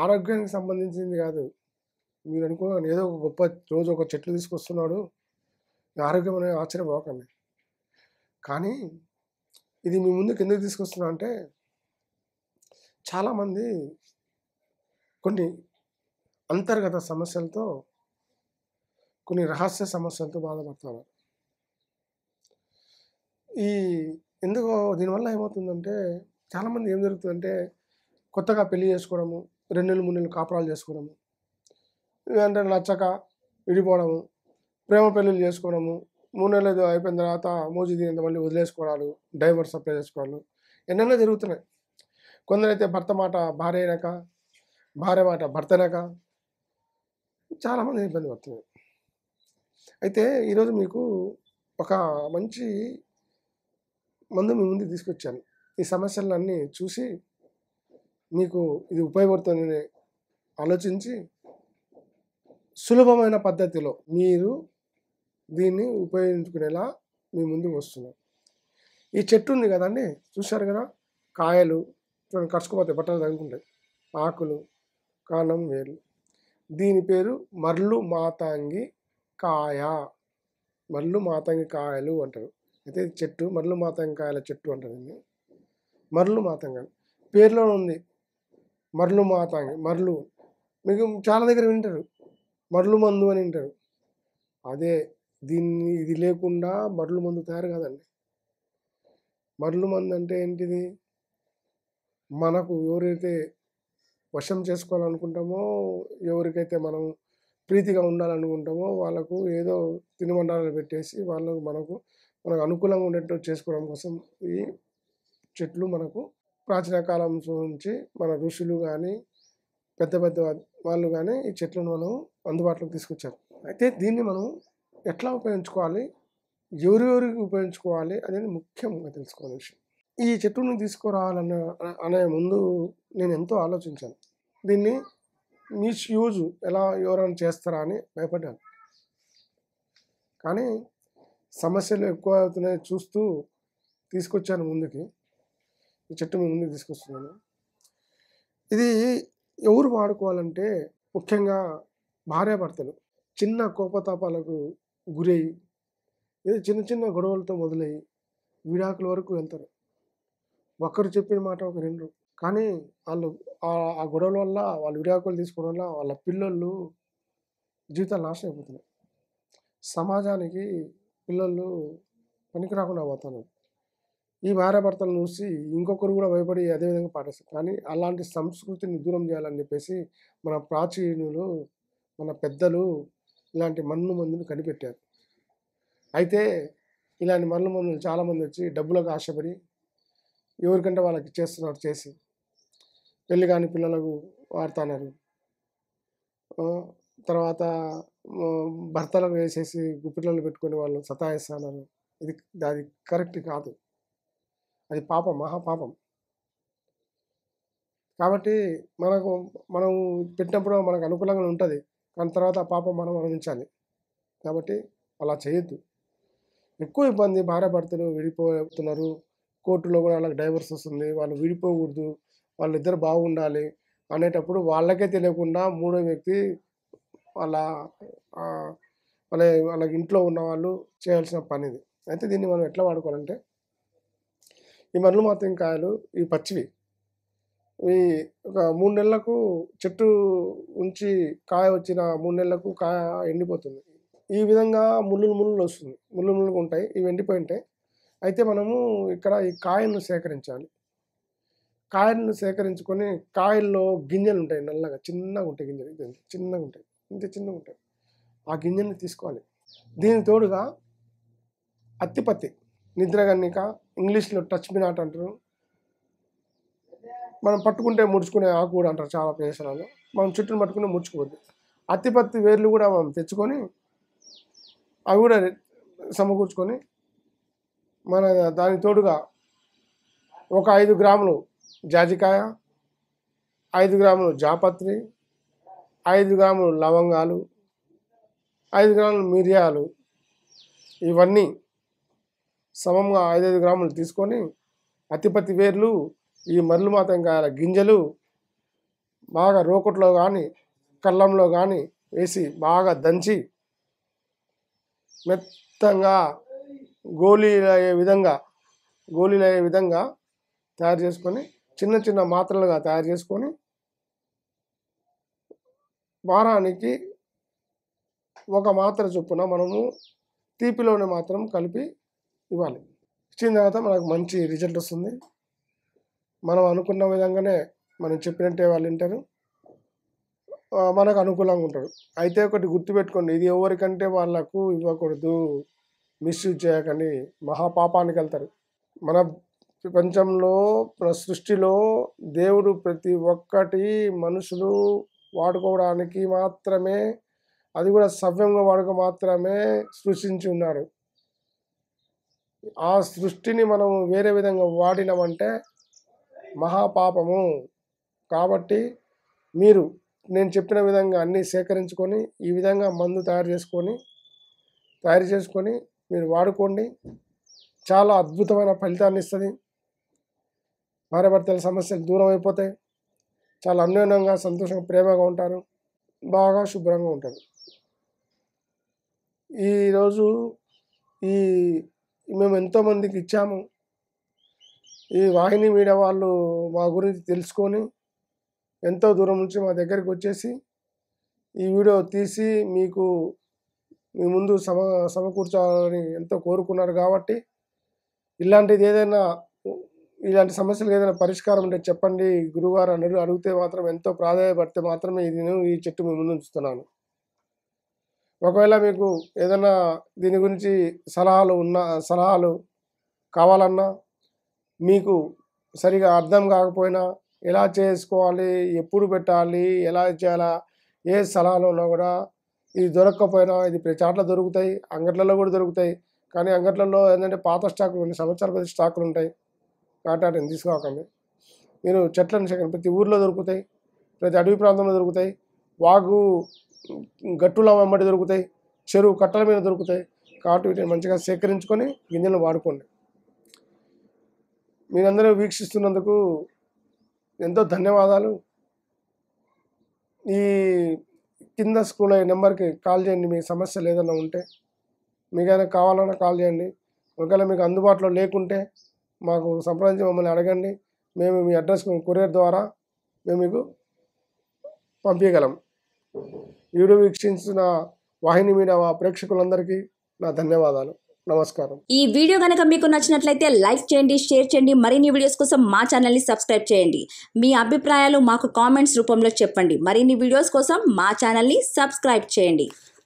ఆరోగ్యానికి సంబంధించింది కాదు మీరు అనుకున్నాను ఏదో ఒక గొప్ప రోజు ఒక చెట్లు తీసుకొస్తున్నాడు ఆరోగ్యం అనేది ఆశ్చర్యపోకండి కానీ ఇది మీ ముందుకు ఎందుకు తీసుకొస్తున్నా అంటే చాలామంది కొన్ని అంతర్గత సమస్యలతో కొన్ని రహస్య సమస్యలతో బాధపడుతున్నారు ఈ ఎందుకో దీనివల్ల ఏమవుతుందంటే చాలామంది ఏం జరుగుతుందంటే కొత్తగా పెళ్లి చేసుకోవడము రెండు నెలలు మూడు నెలలు కాపురాలు చేసుకోవడము ఏంటంటే నచ్చక విడిపోవడము ప్రేమ పెళ్ళిళ్ళు చేసుకోవడము మూడు నెలలు అయిపోయిన తర్వాత మోజు దీని మళ్ళీ వదిలేసుకోవడాలు డైవర్స్ అప్లై చేసుకోవాలి ఎన్నెన్నో జరుగుతున్నాయి కొందరైతే భర్త మాట భార్య అయినాక భార్య మాట భర్త అయినాక చాలామంది ఇబ్బంది పడుతున్నాయి అయితే ఈరోజు మీకు ఒక మంచి మందు మీ ముందు తీసుకొచ్చాను ఈ సమస్యలన్నీ చూసి మీకు ఇది ఉపయోగపడుతుందని ఆలోచించి సులభమైన పద్ధతిలో మీరు దీన్ని ఉపయోగించుకునేలా మీ ముందుకు వస్తున్నాం ఈ చెట్టు ఉంది కదండి చూశారు కదా కాయలు చూడండి కరుచుకుపోతాయి బట్టలు తగ్గుకుంటాయి ఆకులు కాలం వేలు దీని పేరు మర్లు మాతాంగి కాయ మర్లు మాతంగి కాయలు అంటారు అయితే చెట్టు మర్లు మాతాంగి కాయల చెట్టు అంటారు మర్లు మాతంగి పేర్లో ఉంది మరలు మాతాంగి మరలు మీకు చాలా దగ్గర వింటారు మరలు మందు అని వింటారు అదే దీన్ని ఇది లేకుండా మరలు మందు తయారు కాదండి మరలు మందు అంటే ఏంటిది మనకు ఎవరైతే వశం చేసుకోవాలనుకుంటామో ఎవరికైతే మనం ప్రీతిగా ఉండాలనుకుంటామో వాళ్ళకు ఏదో తినుబండారాలు పెట్టేసి వాళ్ళకు మనకు మనకు అనుకూలంగా ఉండేటట్టు చేసుకోవడం కోసం ఈ చెట్లు మనకు ప్రాచీన కాలం నుంచి మన ఋషులు కానీ పెద్ద పెద్ద వాళ్ళు కానీ ఈ చెట్లను మనం అందుబాటులోకి తీసుకొచ్చారు అయితే దీన్ని మనం ఎట్లా ఉపయోగించుకోవాలి ఎవరెవరికి ఉపయోగించుకోవాలి అనేది ముఖ్యంగా తెలుసుకోవాలి విషయం ఈ చెట్టును తీసుకురావాలన్న అనే ముందు నేను ఎంతో ఆలోచించాను దీన్ని యూజ్ ఎలా ఎవరైనా చేస్తారా అని భయపడ్డాను కానీ సమస్యలు ఎక్కువ అవుతున్నాయి చూస్తూ తీసుకొచ్చాను ముందుకి ఈ చెట్టు మీ ముందుకు తీసుకొస్తున్నాను ఇది ఎవరు వాడుకోవాలంటే ముఖ్యంగా భార్యాభర్తలు చిన్న కోపతాపాలకు గురయ్యి ఏదో చిన్న చిన్న గొడవలతో మొదలయ్యి విడాకుల వరకు వెళ్తారు ఒకరు చెప్పిన మాట ఒక రెండు కానీ వాళ్ళు ఆ గొడవల వల్ల వాళ్ళు విడాకులు తీసుకోవడం వల్ల వాళ్ళ పిల్లలు జీవితాలు నాశనం అయిపోతున్నాయి సమాజానికి పిల్లలు పనికి రాకుండా పోతున్నారు ఈ భార్యాభర్తలను చూసి ఇంకొకరు కూడా భయపడి అదేవిధంగా పాటిస్తారు కానీ అలాంటి సంస్కృతిని దూరం చేయాలని చెప్పేసి మన ప్రాచీనులు మన పెద్దలు ఇలాంటి మన్ను మందులు కనిపెట్టారు అయితే ఇలాంటి మన్ను మందులు చాలామంది వచ్చి డబ్బులకు ఆశపడి ఎవరికంటే వాళ్ళకి చేస్తున్నారు చేసి పెళ్ళి కాని పిల్లలకు వాడుతున్నారు తర్వాత భర్తలకు వేసేసి గుప్పిట్లలో పెట్టుకుని వాళ్ళు సతాయిస్తున్నారు ఇది అది కరెక్ట్ కాదు అది పాపం మహాపాపం కాబట్టి మనకు మనం పెట్టినప్పుడు మనకు అనుకూలంగా ఉంటుంది కానీ తర్వాత ఆ పాపం మనం అనుభవించాలి కాబట్టి అలా చేయొద్దు ఎక్కువ ఇబ్బంది భార్య భర్తలు విడిపోతున్నారు కోర్టులో కూడా వాళ్ళకి డైవర్స్ వస్తుంది వాళ్ళు విడిపోకూడదు వాళ్ళిద్దరు ఇద్దరు బాగుండాలి అనేటప్పుడు వాళ్ళకే తెలియకుండా మూడో వ్యక్తి వాళ్ళ వాళ్ళ వాళ్ళ ఇంట్లో ఉన్న వాళ్ళు చేయాల్సిన పనిది అయితే దీన్ని మనం ఎట్లా వాడుకోవాలంటే ఈ మందులు మాత్రం కాయలు ఇవి పచ్చివి ఇవి ఒక మూడు నెలలకు చెట్టు ఉంచి కాయ వచ్చిన మూడు నెలలకు కాయ ఎండిపోతుంది ఈ విధంగా ముళ్ళులు ముళ్ళు వస్తుంది ముళ్ళు ముళ్ళు ఉంటాయి ఇవి ఎండిపోయి ఉంటాయి అయితే మనము ఇక్కడ ఈ కాయలను సేకరించాలి కాయలను సేకరించుకొని కాయల్లో గింజలు ఉంటాయి నల్లగా చిన్నగా ఉంటాయి గింజలు చిన్నగా ఉంటాయి ఇంత చిన్నగా ఉంటాయి ఆ గింజల్ని తీసుకోవాలి దీని తోడుగా అత్తిపత్తి నిద్రగన్నిక ఇంగ్లీష్లో టచ్ మీ నాట్ అంటారు మనం పట్టుకుంటే ముడుచుకునే ఆకు కూడా అంటారు చాలా ప్రదేశాలలో మనం చుట్టూ పట్టుకుని ముడుచుకోవద్దు అత్తి పత్తి వేర్లు కూడా మనం తెచ్చుకొని అవి కూడా సమకూర్చుకొని మన దాని తోడుగా ఒక ఐదు గ్రాములు జాజికాయ ఐదు గ్రాములు జాపత్రి ఐదు గ్రాములు లవంగాలు ఐదు గ్రాములు మిరియాలు ఇవన్నీ సమంగా ఐదైదు గ్రాములు తీసుకొని అతిపతి వేర్లు ఈ మరలుమాతంకాయల గింజలు బాగా రోకట్లో కానీ కళ్ళంలో కానీ వేసి బాగా దంచి మెత్తంగా గోళీలు అయ్యే విధంగా గోళీలు అయ్యే విధంగా తయారు చేసుకొని చిన్న చిన్న మాత్రలుగా తయారు చేసుకొని వారానికి ఒక మాత్ర చొప్పున మనము తీపిలోనే మాత్రం కలిపి ఇవ్వాలి ఇచ్చిన తర్వాత మనకు మంచి రిజల్ట్ వస్తుంది మనం అనుకున్న విధంగానే మనం చెప్పినట్టే వాళ్ళు వింటారు మనకు అనుకూలంగా ఉంటారు అయితే ఒకటి గుర్తుపెట్టుకోండి ఇది ఎవరికంటే వాళ్ళకు ఇవ్వకూడదు మిస్యూజ్ చేయకండి మహాపాపానికి వెళ్తారు మన ప్రపంచంలో మన సృష్టిలో దేవుడు ప్రతి ఒక్కటి మనుషులు వాడుకోవడానికి మాత్రమే అది కూడా సవ్యంగా వాడుక మాత్రమే సృష్టించి ఉన్నాడు ఆ సృష్టిని మనం వేరే విధంగా వాడినామంటే మహాపాపము కాబట్టి మీరు నేను చెప్పిన విధంగా అన్నీ సేకరించుకొని ఈ విధంగా మందు తయారు చేసుకొని తయారు చేసుకొని మీరు వాడుకోండి చాలా అద్భుతమైన ఫలితాన్ని ఇస్తుంది భార్యాభర్తల సమస్యలు దూరం అయిపోతాయి చాలా అన్యోన్యంగా సంతోషంగా ప్రేమగా ఉంటారు బాగా శుభ్రంగా ఉంటారు ఈరోజు ఈ మేము ఎంతోమందికి ఇచ్చాము ఈ వాహిని మీడియా వాళ్ళు మా గురించి తెలుసుకొని ఎంతో దూరం నుంచి మా దగ్గరికి వచ్చేసి ఈ వీడియో తీసి మీకు మీ ముందు సమ సమకూర్చాలని ఎంతో కోరుకున్నారు కాబట్టి ఇలాంటిది ఏదైనా ఇలాంటి సమస్యలకు ఏదైనా పరిష్కారం ఉంటే చెప్పండి గురువారు అని అడిగితే మాత్రం ఎంతో ప్రాధాన్యపడితే మాత్రమే ఇది నేను ఈ చెట్టు మీ ముందు ఉంచుతున్నాను ఒకవేళ మీకు ఏదైనా దీని గురించి సలహాలు ఉన్న సలహాలు కావాలన్నా మీకు సరిగా అర్థం కాకపోయినా ఎలా చేసుకోవాలి ఎప్పుడు పెట్టాలి ఎలా చేయాలా ఏ ఉన్నా కూడా ఇది దొరక్కపోయినా ఇది చాట్ల దొరుకుతాయి అంగట్లలో కూడా దొరుకుతాయి కానీ అంగట్లలో ఏంటంటే పాత స్టాకులు ఉన్నాయి సంవత్సరాల ప్రతి స్టాకులు ఉంటాయి కాటాటని తీసుకోకండి మీరు చెట్లను ప్రతి ఊర్లో దొరుకుతాయి ప్రతి అడవి ప్రాంతంలో దొరుకుతాయి వాగు గట్టుల వెంబడి దొరుకుతాయి చెరువు కట్టల మీద దొరుకుతాయి కాబట్టి వీటిని మంచిగా సేకరించుకొని గింజలను వాడుకోండి మీరందరూ వీక్షిస్తున్నందుకు ఎంతో ధన్యవాదాలు ఈ కింద స్కూల్ అయ్యే నెంబర్కి కాల్ చేయండి మీ సమస్య లేదన్నా ఉంటే మీకైనా కావాలన్నా కాల్ చేయండి ఒకవేళ మీకు అందుబాటులో లేకుంటే మాకు సంప్రదించి మమ్మల్ని అడగండి మేము మీ అడ్రస్ కొరియర్ ద్వారా మేము మీకు పంపించగలం వీడియో వీక్షించిన వాహిని మీద ప్రేక్షకులందరికీ నా ధన్యవాదాలు నమస్కారం ఈ వీడియో కనుక మీకు నచ్చినట్లయితే లైక్ చేయండి షేర్ చేయండి మరిన్ని వీడియోస్ కోసం మా ఛానల్ని సబ్స్క్రైబ్ చేయండి మీ అభిప్రాయాలు మాకు కామెంట్స్ రూపంలో చెప్పండి మరిన్ని వీడియోస్ కోసం మా ఛానల్ని సబ్స్క్రైబ్ చేయండి